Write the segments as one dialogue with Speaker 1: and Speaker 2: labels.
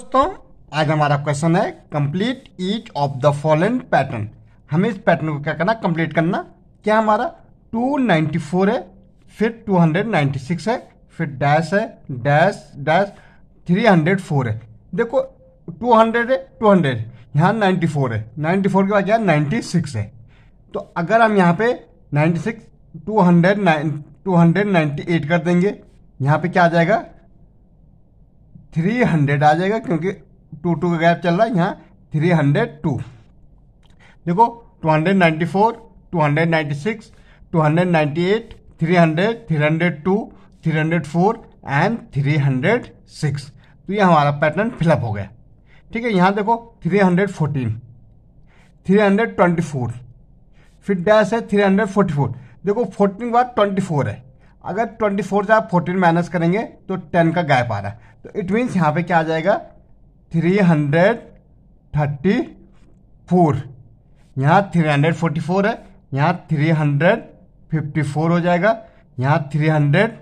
Speaker 1: दोस्तों आज हमारा क्वेश्चन है complete each of the following pattern हमें इस पैटर्न को क्या करना कंप्लीट करना क्या हमारा 294 है फिर 296 है फिर डैश है डैश डैश 304 है देखो 200 है 200 यहाँ 94 है 94 के बाद यहाँ 96 है तो अगर हम यहाँ पे 96 200 298 कर देंगे यहाँ पे क्या आ जाएगा थ्री हंड्रेड आ जाएगा क्योंकि टू टू का गैप चल रहा है यहाँ थ्री हंड्रेड टू देखो two hundred ninety four two hundred ninety six two hundred ninety eight three hundred three hundred two three hundred four and three hundred six तो ये हमारा पैटर्न फिलअप हो गया ठीक है यहाँ देखो three hundred fourteen three hundred twenty four फिर डैश है थ्री हंड्रेड फोर्टी फोर देखो फोर्टीन के बाद ट्वेंटी फोर है अगर ट्वेंटी फोर से आप फोर्टीन माइनस करेंगे तो टेन का गैप आ रहा है तो इट मीन्स यहाँ पे क्या आ जाएगा थ्री हंड्रेड थर्टी फोर यहाँ थ्री हंड्रेड फोर्टी फोर है यहाँ थ्री हंड्रेड फिफ्टी फोर हो जाएगा यहाँ थ्री हंड्रेड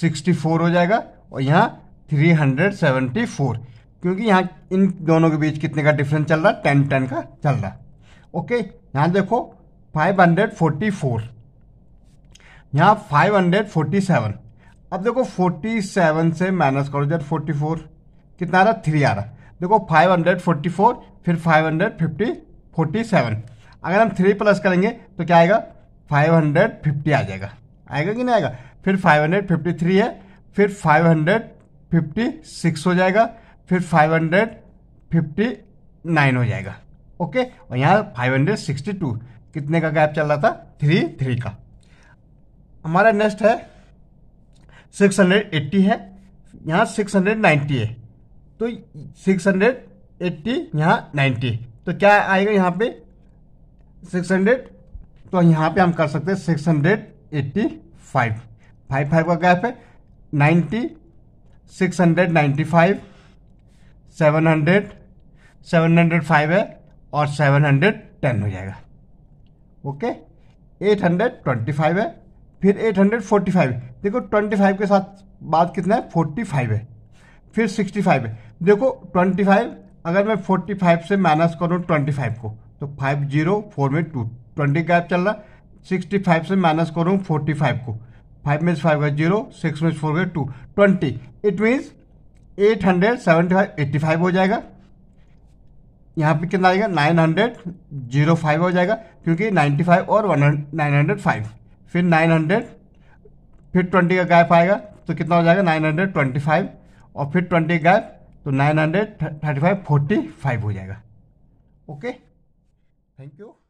Speaker 1: सिक्सटी फोर हो जाएगा और यहाँ थ्री हंड्रेड सेवेंटी फोर क्योंकि यहाँ इन दोनों के बीच कितने का डिफरेंस चल रहा है टेन टेन का चल रहा है ओके यहाँ देखो फाइव हंड्रेड फोर्टी फोर यहाँ 547 अब देखो 47 से माइनस करो जब 44 कितना आ रहा थ्री आ रहा देखो 544 फिर 550 47 अगर हम थ्री प्लस करेंगे तो क्या आएगा 550 आ जाएगा आएगा कि नहीं आएगा फिर 553 है फिर 556 हो जाएगा फिर 559 हो जाएगा ओके और यहाँ 562 कितने का गैप चल रहा था थ्री थ्री का हमारा नेक्स्ट है 680 है यहाँ 690 है तो 680 यहाँ नाइन्टी तो क्या आएगा यहाँ पे 600 तो यहाँ पे हम कर सकते हैं एट्टी फाइव फाइव का गैप है 90 695 700 फाइव है और 710 हो जाएगा ओके 825 है फिर 845 देखो 25 के साथ बाद कितना है 45 है फिर 65 है देखो 25 अगर मैं 45 से माइनस करूँ 25 को तो फाइव जीरो फोर में टू ट्वेंटी गैप चल रहा सिक्सटी फाइव से माइनस करूँ फोर्टी फाइव को फाइव में फाइव का जीरो सिक्स में फोर का two twenty it means eight hundred seventy five eighty five हो जाएगा यहाँ पे कितना आएगा नाइन हंड्रेड जीरो फाइव हो जाएगा क्योंकि नाइन्टी फाइव और वन नाइन हंड्रेड फाइव फिर नाइन हंड्रेड फिर ट्वेंटी का गैप आएगा तो कितना हो जाएगा नाइन हंड्रेड ट्वेंटी फाइव और फिर ट्वेंटी का गैप तो nine hundred thirty five forty five हो जाएगा ओके थैंक यू